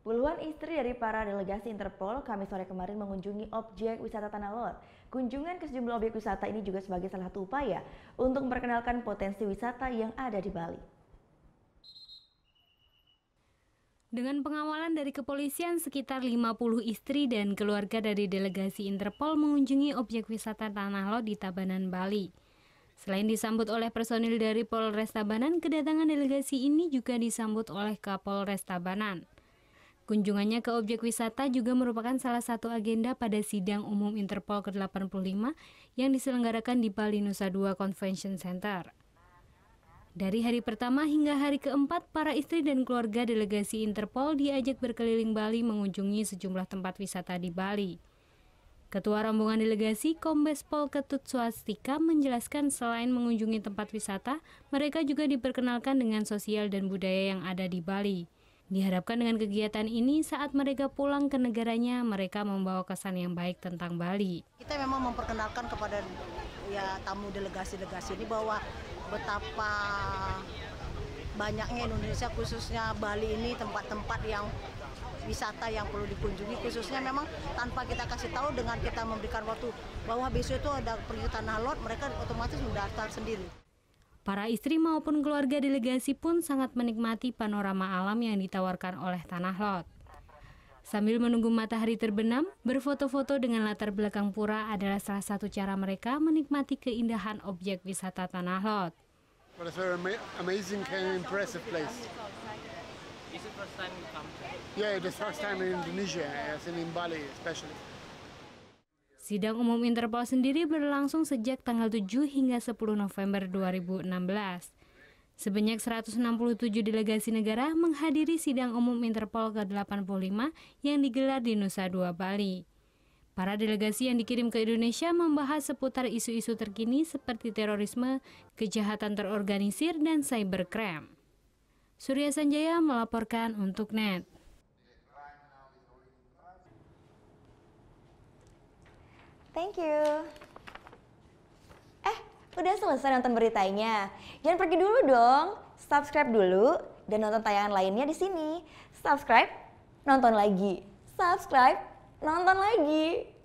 Puluhan istri dari para delegasi Interpol kami sore kemarin mengunjungi objek wisata Tanah Lot. Kunjungan ke sejumlah objek wisata ini juga sebagai salah satu upaya untuk memperkenalkan potensi wisata yang ada di Bali. Dengan pengawalan dari kepolisian, sekitar 50 istri dan keluarga dari delegasi Interpol mengunjungi objek wisata Tanah Lot di Tabanan, Bali. Selain disambut oleh personil dari Polres Tabanan, kedatangan delegasi ini juga disambut oleh Kapolres Tabanan. Kunjungannya ke objek wisata juga merupakan salah satu agenda pada sidang umum Interpol ke-85 yang diselenggarakan di Bali Nusa Dua Convention Center. Dari hari pertama hingga hari keempat, para istri dan keluarga delegasi Interpol diajak berkeliling Bali mengunjungi sejumlah tempat wisata di Bali. Ketua rombongan delegasi Kombes Pol Ketut Swastika menjelaskan selain mengunjungi tempat wisata, mereka juga diperkenalkan dengan sosial dan budaya yang ada di Bali. Diharapkan dengan kegiatan ini saat mereka pulang ke negaranya, mereka membawa kesan yang baik tentang Bali. Kita memang memperkenalkan kepada ya tamu delegasi-delegasi ini bahwa betapa banyaknya Indonesia khususnya Bali ini tempat-tempat yang wisata yang perlu dikunjungi khususnya memang tanpa kita kasih tahu dengan kita memberikan waktu bahwa besok itu ada pergi tanah lot mereka otomatis mendaftar sendiri. Para istri maupun keluarga delegasi pun sangat menikmati panorama alam yang ditawarkan oleh Tanah Lot. Sambil menunggu matahari terbenam, berfoto-foto dengan latar belakang pura adalah salah satu cara mereka menikmati keindahan objek wisata Tanah Lot. Well, it's very amazing and impressive place. Is it first the first time in Indonesia, as in Bali especially. Sidang umum Interpol sendiri berlangsung sejak tanggal 7 hingga 10 November 2016. Sebanyak 167 delegasi negara menghadiri sidang umum Interpol ke-85 yang digelar di Nusa Dua, Bali. Para delegasi yang dikirim ke Indonesia membahas seputar isu-isu terkini seperti terorisme, kejahatan terorganisir, dan cybercrime. Surya Sanjaya melaporkan untuk NET. Thank you. Eh, udah selesai nonton beritanya. Jangan pergi dulu dong. Subscribe dulu dan nonton tayangan lainnya di sini. Subscribe, nonton lagi. Subscribe, nonton lagi.